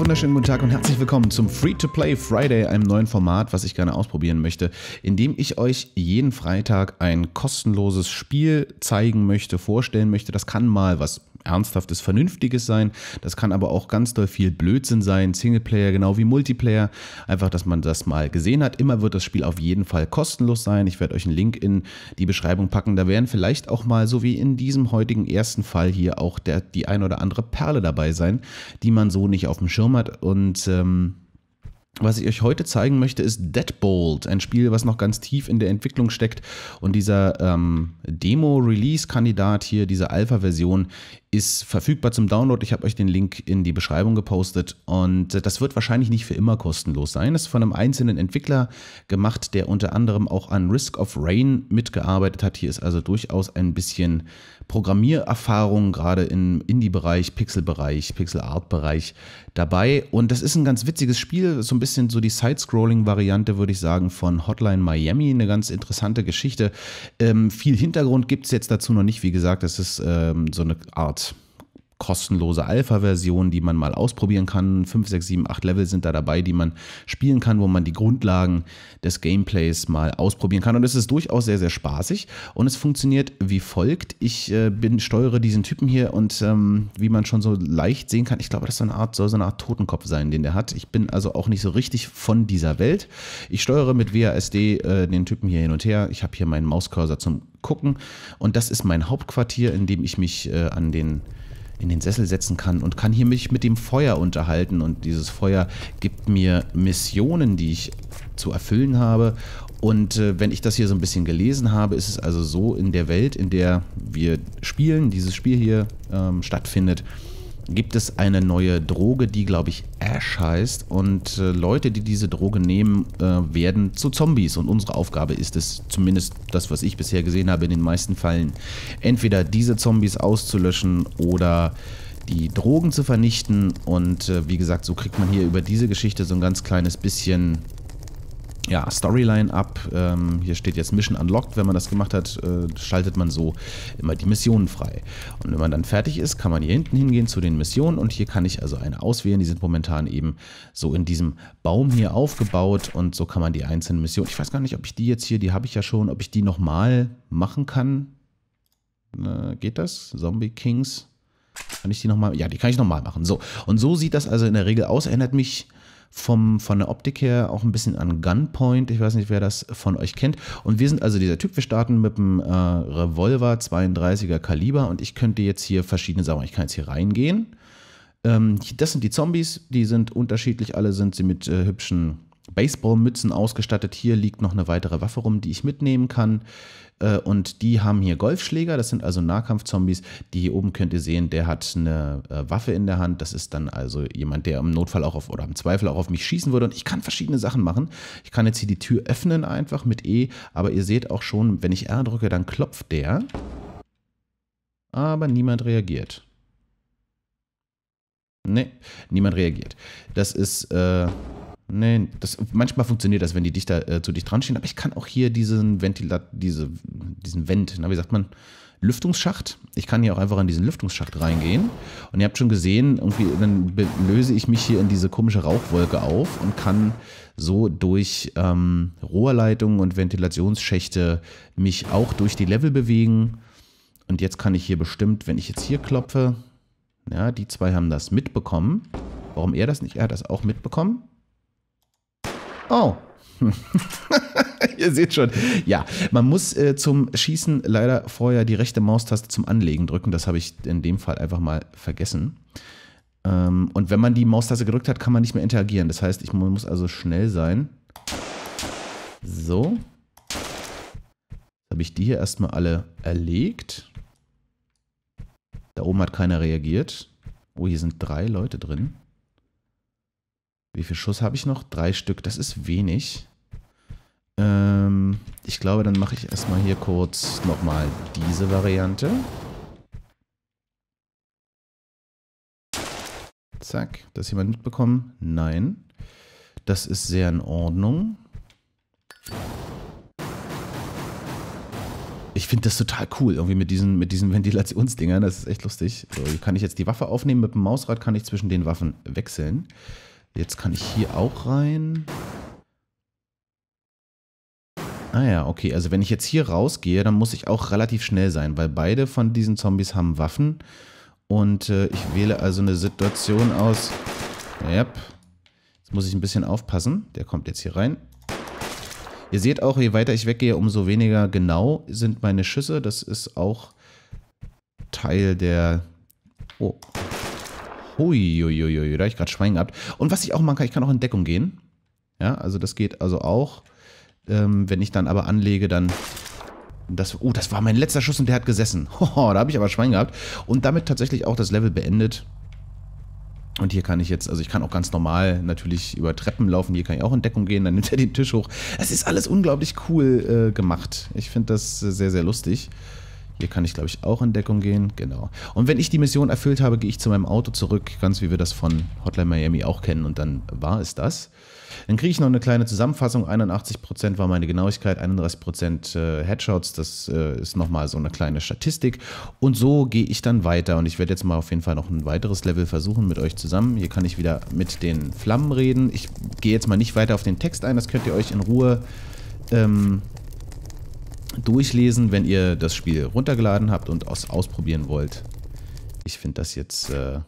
wunderschönen guten Tag und herzlich willkommen zum Free-to-Play Friday, einem neuen Format, was ich gerne ausprobieren möchte, in dem ich euch jeden Freitag ein kostenloses Spiel zeigen möchte, vorstellen möchte. Das kann mal was Ernsthaftes, Vernünftiges sein. Das kann aber auch ganz doll viel Blödsinn sein. Singleplayer genau wie Multiplayer. Einfach, dass man das mal gesehen hat. Immer wird das Spiel auf jeden Fall kostenlos sein. Ich werde euch einen Link in die Beschreibung packen. Da werden vielleicht auch mal, so wie in diesem heutigen ersten Fall hier, auch der, die ein oder andere Perle dabei sein, die man so nicht auf dem Schirm hat. Und ähm, was ich euch heute zeigen möchte, ist Deadbolt, ein Spiel, was noch ganz tief in der Entwicklung steckt. Und dieser ähm, Demo-Release-Kandidat hier, diese Alpha-Version, ist verfügbar zum Download. Ich habe euch den Link in die Beschreibung gepostet und äh, das wird wahrscheinlich nicht für immer kostenlos sein. Das ist von einem einzelnen Entwickler gemacht, der unter anderem auch an Risk of Rain mitgearbeitet hat. Hier ist also durchaus ein bisschen Programmiererfahrung gerade im Indie-Bereich, Pixel-Bereich, Pixel-Art-Bereich dabei. Und das ist ein ganz witziges Spiel, so ein bisschen so die Side-Scrolling-Variante, würde ich sagen, von Hotline Miami. Eine ganz interessante Geschichte. Ähm, viel Hintergrund gibt es jetzt dazu noch nicht. Wie gesagt, das ist ähm, so eine Art kostenlose Alpha-Version, die man mal ausprobieren kann. 5, 6, 7, 8 Level sind da dabei, die man spielen kann, wo man die Grundlagen des Gameplays mal ausprobieren kann. Und es ist durchaus sehr, sehr spaßig. Und es funktioniert wie folgt. Ich äh, bin, steuere diesen Typen hier und ähm, wie man schon so leicht sehen kann, ich glaube, das so eine Art, soll so eine Art Totenkopf sein, den der hat. Ich bin also auch nicht so richtig von dieser Welt. Ich steuere mit WASD äh, den Typen hier hin und her. Ich habe hier meinen Mauscursor zum Gucken. Und das ist mein Hauptquartier, in dem ich mich äh, an den in den Sessel setzen kann und kann hier mich mit dem Feuer unterhalten. Und dieses Feuer gibt mir Missionen, die ich zu erfüllen habe. Und äh, wenn ich das hier so ein bisschen gelesen habe, ist es also so in der Welt, in der wir spielen, dieses Spiel hier ähm, stattfindet, gibt es eine neue Droge, die, glaube ich, Ash heißt. Und äh, Leute, die diese Droge nehmen, äh, werden zu Zombies. Und unsere Aufgabe ist es, zumindest das, was ich bisher gesehen habe, in den meisten Fällen, entweder diese Zombies auszulöschen oder die Drogen zu vernichten. Und äh, wie gesagt, so kriegt man hier über diese Geschichte so ein ganz kleines bisschen ja, Storyline ab. Ähm, hier steht jetzt Mission Unlocked. Wenn man das gemacht hat, äh, schaltet man so immer die Missionen frei. Und wenn man dann fertig ist, kann man hier hinten hingehen zu den Missionen und hier kann ich also eine auswählen. Die sind momentan eben so in diesem Baum hier aufgebaut und so kann man die einzelnen Missionen. Ich weiß gar nicht, ob ich die jetzt hier, die habe ich ja schon, ob ich die nochmal machen kann. Äh, geht das? Zombie Kings. Kann ich die nochmal? Ja, die kann ich nochmal machen. So. Und so sieht das also in der Regel aus. Erinnert mich vom, von der Optik her auch ein bisschen an Gunpoint. Ich weiß nicht, wer das von euch kennt. Und wir sind also dieser Typ. Wir starten mit einem äh, Revolver 32er Kaliber und ich könnte jetzt hier verschiedene Sachen. Ich kann jetzt hier reingehen. Ähm, das sind die Zombies. Die sind unterschiedlich. Alle sind sie mit äh, hübschen Baseballmützen ausgestattet. Hier liegt noch eine weitere Waffe rum, die ich mitnehmen kann. Äh, und die haben hier Golfschläger, das sind also Nahkampfzombies. Die hier oben könnt ihr sehen, der hat eine äh, Waffe in der Hand. Das ist dann also jemand, der im Notfall auch auf oder im Zweifel auch auf mich schießen würde. Und ich kann verschiedene Sachen machen. Ich kann jetzt hier die Tür öffnen einfach mit E, aber ihr seht auch schon, wenn ich R drücke, dann klopft der. Aber niemand reagiert. Ne, niemand reagiert. Das ist. Äh Nee, das, manchmal funktioniert das, wenn die dichter äh, zu dicht dran stehen, aber ich kann auch hier diesen Ventilat, diese, diesen Vent, na, wie sagt man, Lüftungsschacht. Ich kann hier auch einfach in diesen Lüftungsschacht reingehen. Und ihr habt schon gesehen, irgendwie, dann löse ich mich hier in diese komische Rauchwolke auf und kann so durch ähm, Rohrleitungen und Ventilationsschächte mich auch durch die Level bewegen. Und jetzt kann ich hier bestimmt, wenn ich jetzt hier klopfe, ja, die zwei haben das mitbekommen. Warum er das nicht? Er hat das auch mitbekommen. Oh. Ihr seht schon. Ja, man muss äh, zum Schießen leider vorher die rechte Maustaste zum Anlegen drücken. Das habe ich in dem Fall einfach mal vergessen. Ähm, und wenn man die Maustaste gedrückt hat, kann man nicht mehr interagieren. Das heißt, ich muss also schnell sein. So. Habe ich die hier erstmal alle erlegt. Da oben hat keiner reagiert. Oh, hier sind drei Leute drin. Wie viel Schuss habe ich noch? Drei Stück. Das ist wenig. Ähm, ich glaube, dann mache ich erstmal hier kurz nochmal diese Variante. Zack. Das jemand mitbekommen? Nein. Das ist sehr in Ordnung. Ich finde das total cool, irgendwie mit diesen, mit diesen Ventilationsdingern. Das ist echt lustig. So, hier kann ich jetzt die Waffe aufnehmen. Mit dem Mausrad kann ich zwischen den Waffen wechseln. Jetzt kann ich hier auch rein. Ah ja, okay. Also wenn ich jetzt hier rausgehe, dann muss ich auch relativ schnell sein, weil beide von diesen Zombies haben Waffen. Und äh, ich wähle also eine Situation aus. Yep. Jetzt muss ich ein bisschen aufpassen. Der kommt jetzt hier rein. Ihr seht auch, je weiter ich weggehe, umso weniger genau sind meine Schüsse. Das ist auch Teil der... Oh, Huiuiuiui, da habe ich gerade Schwein gehabt. Und was ich auch machen kann, ich kann auch in Deckung gehen. Ja, also das geht also auch. Ähm, wenn ich dann aber anlege, dann... Das, oh, das war mein letzter Schuss und der hat gesessen. Hoho, da habe ich aber Schwein gehabt. Und damit tatsächlich auch das Level beendet. Und hier kann ich jetzt, also ich kann auch ganz normal natürlich über Treppen laufen. Hier kann ich auch in Deckung gehen, dann nimmt er den Tisch hoch. Es ist alles unglaublich cool äh, gemacht. Ich finde das sehr, sehr lustig. Hier kann ich, glaube ich, auch in Deckung gehen. Genau. Und wenn ich die Mission erfüllt habe, gehe ich zu meinem Auto zurück, ganz wie wir das von Hotline Miami auch kennen. Und dann war es das. Dann kriege ich noch eine kleine Zusammenfassung. 81% war meine Genauigkeit, 31% äh, Headshots. Das äh, ist nochmal so eine kleine Statistik. Und so gehe ich dann weiter. Und ich werde jetzt mal auf jeden Fall noch ein weiteres Level versuchen mit euch zusammen. Hier kann ich wieder mit den Flammen reden. Ich gehe jetzt mal nicht weiter auf den Text ein. Das könnt ihr euch in Ruhe ähm, durchlesen, wenn ihr das Spiel runtergeladen habt und aus ausprobieren wollt. Ich finde das jetzt äh,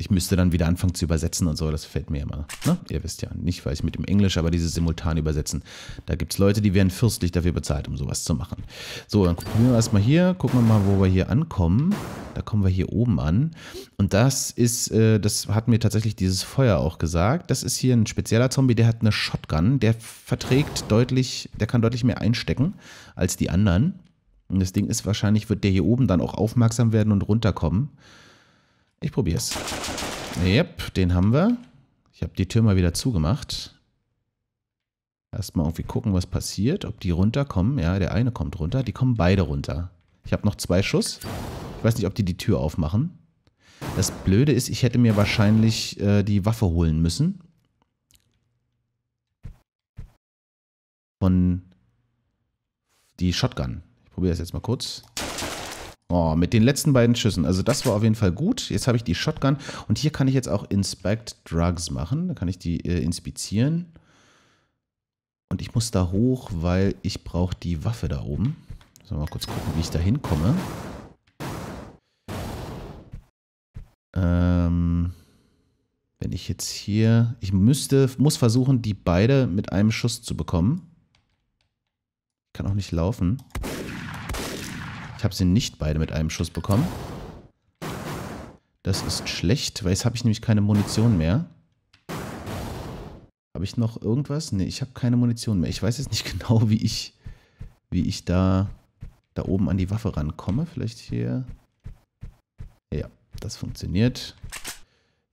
ich müsste dann wieder anfangen zu übersetzen und so, das fällt mir immer. Ne? Ihr wisst ja, nicht weil ich mit dem Englisch, aber dieses simultan übersetzen. Da gibt es Leute, die werden fürstlich dafür bezahlt, um sowas zu machen. So, dann gucken wir erstmal hier, gucken wir mal, wo wir hier ankommen. Da kommen wir hier oben an. Und das ist, äh, das hat mir tatsächlich dieses Feuer auch gesagt. Das ist hier ein spezieller Zombie, der hat eine Shotgun. Der verträgt deutlich, der kann deutlich mehr einstecken als die anderen. Und das Ding ist wahrscheinlich, wird der hier oben dann auch aufmerksam werden und runterkommen. Ich probier's. Yep, den haben wir. Ich habe die Tür mal wieder zugemacht. Erstmal irgendwie gucken, was passiert. Ob die runterkommen. Ja, der eine kommt runter. Die kommen beide runter. Ich habe noch zwei Schuss. Ich weiß nicht, ob die die Tür aufmachen. Das Blöde ist, ich hätte mir wahrscheinlich äh, die Waffe holen müssen. Von die Shotgun. Ich probiere das jetzt mal kurz. Oh, mit den letzten beiden Schüssen. Also das war auf jeden Fall gut. Jetzt habe ich die Shotgun. Und hier kann ich jetzt auch Inspect Drugs machen. Da kann ich die äh, inspizieren. Und ich muss da hoch, weil ich brauche die Waffe da oben. Sollen wir mal kurz gucken, wie ich da hinkomme. Ähm, wenn ich jetzt hier... Ich müsste, muss versuchen, die beide mit einem Schuss zu bekommen. Ich Kann auch nicht laufen. Ich habe sie nicht beide mit einem Schuss bekommen. Das ist schlecht, weil jetzt habe ich nämlich keine Munition mehr. Habe ich noch irgendwas? Ne, ich habe keine Munition mehr. Ich weiß jetzt nicht genau, wie ich, wie ich da, da oben an die Waffe rankomme. Vielleicht hier. Ja, das funktioniert.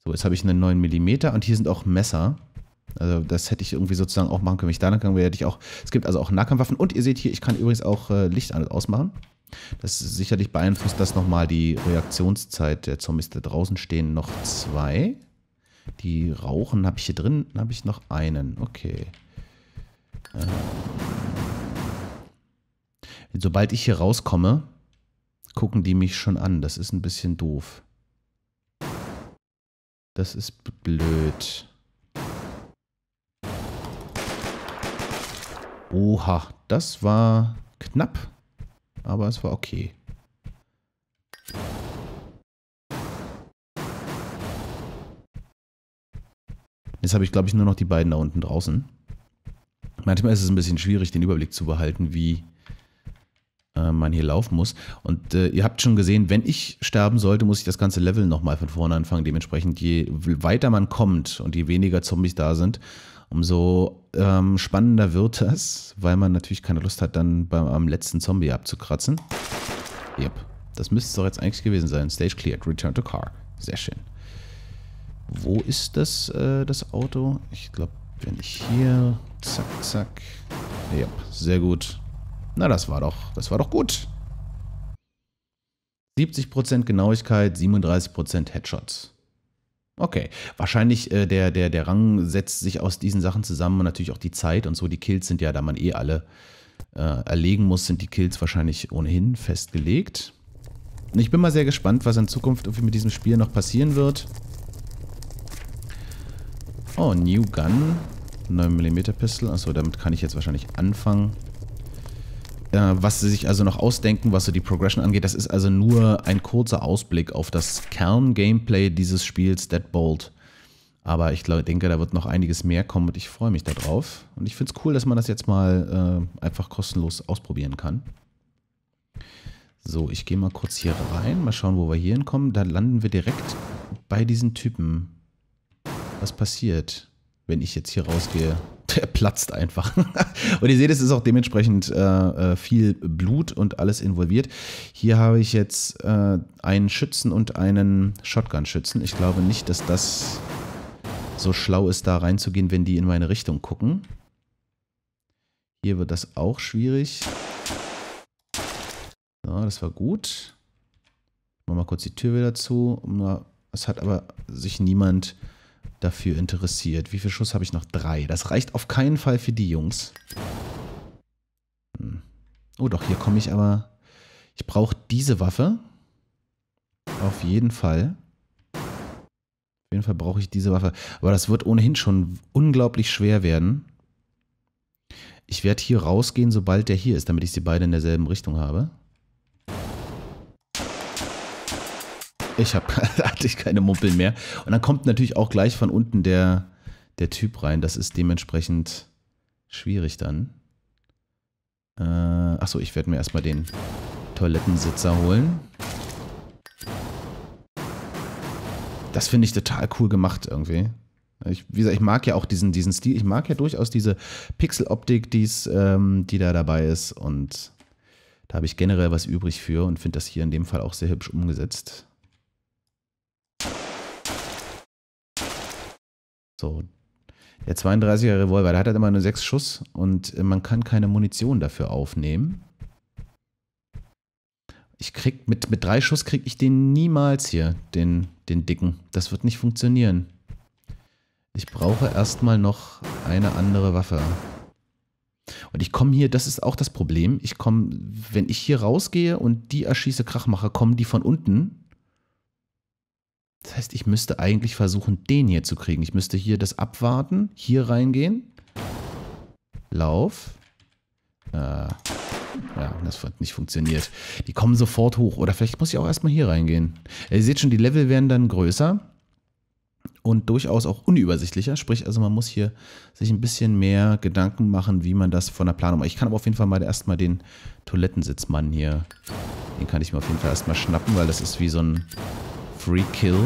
So, jetzt habe ich einen 9 mm und hier sind auch Messer. Also das hätte ich irgendwie sozusagen auch machen können. Wenn ich da lang gegangen wäre, hätte ich auch... Es gibt also auch Nahkampfwaffen. Und ihr seht hier, ich kann übrigens auch äh, Licht an- und ausmachen. Das sicherlich beeinflusst das nochmal die Reaktionszeit der Zombies. Da draußen stehen noch zwei. Die rauchen habe ich hier drin. habe ich noch einen. Okay. Ähm. Sobald ich hier rauskomme, gucken die mich schon an. Das ist ein bisschen doof. Das ist blöd. Oha, das war knapp. Aber es war okay. Jetzt habe ich, glaube ich, nur noch die beiden da unten draußen. Manchmal ist es ein bisschen schwierig, den Überblick zu behalten, wie äh, man hier laufen muss. Und äh, ihr habt schon gesehen, wenn ich sterben sollte, muss ich das ganze Level nochmal von vorne anfangen. Dementsprechend, je weiter man kommt und je weniger Zombies da sind, umso ähm, spannender wird das, weil man natürlich keine Lust hat, dann beim, am letzten Zombie abzukratzen. Yep. Das müsste es doch jetzt eigentlich gewesen sein. Stage cleared. Return to car. Sehr schön. Wo ist das, äh, das Auto? Ich glaube, wenn ich hier... Zack, zack. Ja, yep. sehr gut. Na, das war doch, das war doch gut. 70% Genauigkeit, 37% Headshots. Okay, wahrscheinlich äh, der, der, der Rang setzt sich aus diesen Sachen zusammen und natürlich auch die Zeit und so. Die Kills sind ja, da man eh alle äh, erlegen muss, sind die Kills wahrscheinlich ohnehin festgelegt. Und ich bin mal sehr gespannt, was in Zukunft mit diesem Spiel noch passieren wird. Oh, New Gun. 9mm Pistol. Achso, damit kann ich jetzt wahrscheinlich anfangen. Äh, was sie sich also noch ausdenken, was so die Progression angeht, das ist also nur ein kurzer Ausblick auf das Kern-Gameplay dieses Spiels, Deadbolt. Aber ich glaub, denke, da wird noch einiges mehr kommen und ich freue mich darauf. Und ich finde es cool, dass man das jetzt mal äh, einfach kostenlos ausprobieren kann. So, ich gehe mal kurz hier rein. Mal schauen, wo wir hier hinkommen. Da landen wir direkt bei diesen Typen. Was passiert, wenn ich jetzt hier rausgehe? er platzt einfach. und ihr seht, es ist auch dementsprechend äh, äh, viel Blut und alles involviert. Hier habe ich jetzt äh, einen Schützen und einen Shotgun-Schützen. Ich glaube nicht, dass das so schlau ist, da reinzugehen, wenn die in meine Richtung gucken. Hier wird das auch schwierig. So, das war gut. Machen wir mal kurz die Tür wieder zu. Es hat aber sich niemand dafür interessiert. Wie viel Schuss habe ich noch? Drei. Das reicht auf keinen Fall für die Jungs. Hm. Oh doch, hier komme ich aber... Ich brauche diese Waffe. Auf jeden Fall. Auf jeden Fall brauche ich diese Waffe. Aber das wird ohnehin schon unglaublich schwer werden. Ich werde hier rausgehen, sobald der hier ist, damit ich sie beide in derselben Richtung habe. Ich habe hatte ich keine Mumpeln mehr. Und dann kommt natürlich auch gleich von unten der, der Typ rein. Das ist dementsprechend schwierig dann. Äh, achso, ich werde mir erstmal den Toilettensitzer holen. Das finde ich total cool gemacht irgendwie. Ich, wie gesagt, ich mag ja auch diesen, diesen Stil. Ich mag ja durchaus diese Pixeloptik, ähm, die da dabei ist. Und da habe ich generell was übrig für und finde das hier in dem Fall auch sehr hübsch umgesetzt. So. Der 32er Revolver, der hat halt immer nur sechs Schuss und äh, man kann keine Munition dafür aufnehmen. Ich krieg mit, mit drei Schuss kriege ich den niemals hier, den, den dicken. Das wird nicht funktionieren. Ich brauche erstmal noch eine andere Waffe. Und ich komme hier, das ist auch das Problem. Ich komme, wenn ich hier rausgehe und die erschieße, Krach mache, kommen die von unten das heißt, ich müsste eigentlich versuchen, den hier zu kriegen. Ich müsste hier das abwarten, hier reingehen. Lauf. Äh, ja, das hat nicht funktioniert. Die kommen sofort hoch. Oder vielleicht muss ich auch erstmal hier reingehen. Ihr seht schon, die Level werden dann größer und durchaus auch unübersichtlicher. Sprich, also man muss hier sich ein bisschen mehr Gedanken machen, wie man das von der Planung macht. Ich kann aber auf jeden Fall mal erstmal den Toilettensitzmann hier, den kann ich mir auf jeden Fall erstmal schnappen, weil das ist wie so ein Free Kill.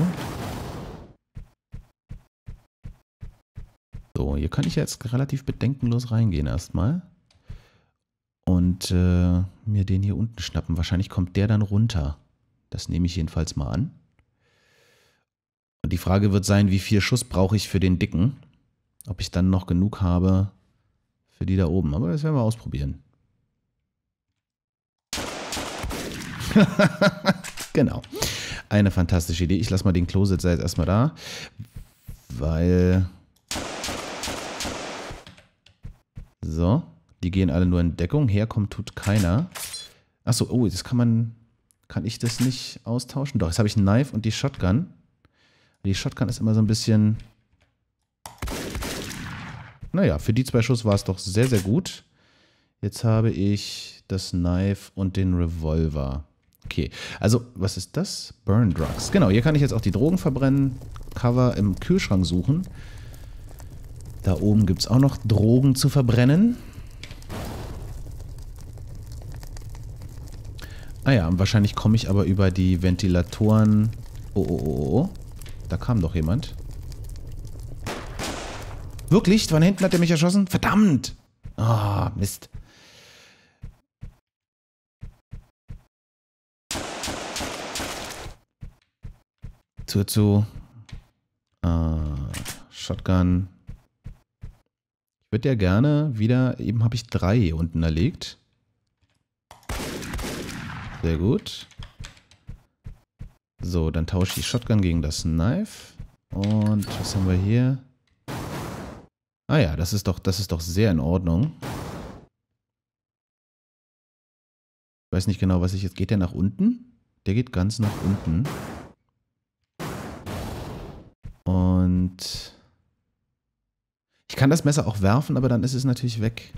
So, hier kann ich jetzt relativ bedenkenlos reingehen erstmal. Und äh, mir den hier unten schnappen. Wahrscheinlich kommt der dann runter. Das nehme ich jedenfalls mal an. Und die Frage wird sein, wie viel Schuss brauche ich für den dicken? Ob ich dann noch genug habe für die da oben. Aber das werden wir ausprobieren. genau. Eine fantastische Idee. Ich lasse mal den Closet jetzt erstmal da, weil... So, die gehen alle nur in Deckung. Herkommt tut keiner. Achso, oh, das kann man... Kann ich das nicht austauschen? Doch, jetzt habe ich ein Knife und die Shotgun. Die Shotgun ist immer so ein bisschen... Naja, für die zwei Schuss war es doch sehr, sehr gut. Jetzt habe ich das Knife und den Revolver. Okay. Also, was ist das? Burn Drugs. Genau, hier kann ich jetzt auch die Drogen verbrennen. Cover im Kühlschrank suchen. Da oben gibt es auch noch Drogen zu verbrennen. Ah ja, wahrscheinlich komme ich aber über die Ventilatoren... Oh, oh, oh, oh. oh. Da kam doch jemand. Wirklich? Von hinten hat er mich erschossen? Verdammt! Ah, oh, Mist. Tür zu. Äh, Shotgun. Ich würde ja gerne wieder... Eben habe ich drei hier unten erlegt. Sehr gut. So, dann tausche ich die Shotgun gegen das Knife. Und was haben wir hier? Ah ja, das ist doch, das ist doch sehr in Ordnung. Ich weiß nicht genau, was ich jetzt... Geht der nach unten? Der geht ganz nach unten. Und ich kann das Messer auch werfen, aber dann ist es natürlich weg.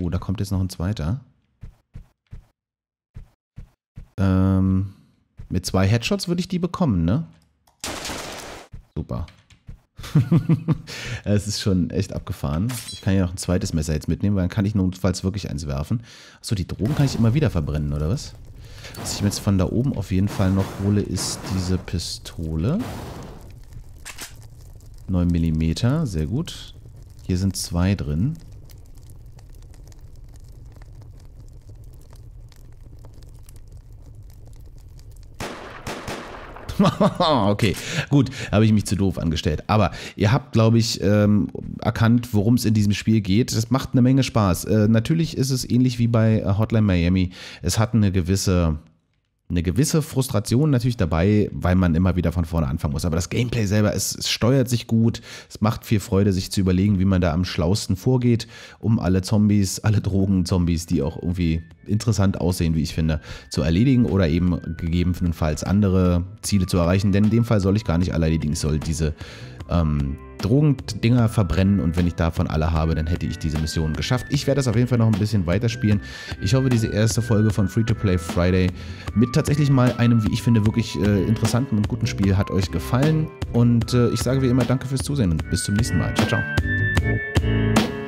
Oh, da kommt jetzt noch ein zweiter. Ähm, mit zwei Headshots würde ich die bekommen, ne? Super. es ist schon echt abgefahren. Ich kann ja noch ein zweites Messer jetzt mitnehmen, weil dann kann ich notfalls wirklich eins werfen. Achso, die Drogen kann ich immer wieder verbrennen, oder was? Was ich mir jetzt von da oben auf jeden Fall noch hole, ist diese Pistole. 9 mm, sehr gut. Hier sind zwei drin. okay, gut, habe ich mich zu doof angestellt. Aber ihr habt, glaube ich, ähm, erkannt, worum es in diesem Spiel geht. Das macht eine Menge Spaß. Äh, natürlich ist es ähnlich wie bei äh, Hotline Miami. Es hat eine gewisse eine gewisse Frustration natürlich dabei, weil man immer wieder von vorne anfangen muss. Aber das Gameplay selber, es, es steuert sich gut, es macht viel Freude, sich zu überlegen, wie man da am schlausten vorgeht, um alle Zombies, alle Drogen-Zombies, die auch irgendwie interessant aussehen, wie ich finde, zu erledigen oder eben gegebenenfalls andere Ziele zu erreichen. Denn in dem Fall soll ich gar nicht alle erledigen, ich soll diese ähm, Drogendinger verbrennen und wenn ich davon alle habe, dann hätte ich diese Mission geschafft. Ich werde das auf jeden Fall noch ein bisschen weiterspielen. Ich hoffe, diese erste Folge von Free to Play Friday mit tatsächlich mal einem, wie ich finde, wirklich äh, interessanten und guten Spiel hat euch gefallen. Und äh, ich sage wie immer danke fürs Zusehen und bis zum nächsten Mal. Ciao, ciao.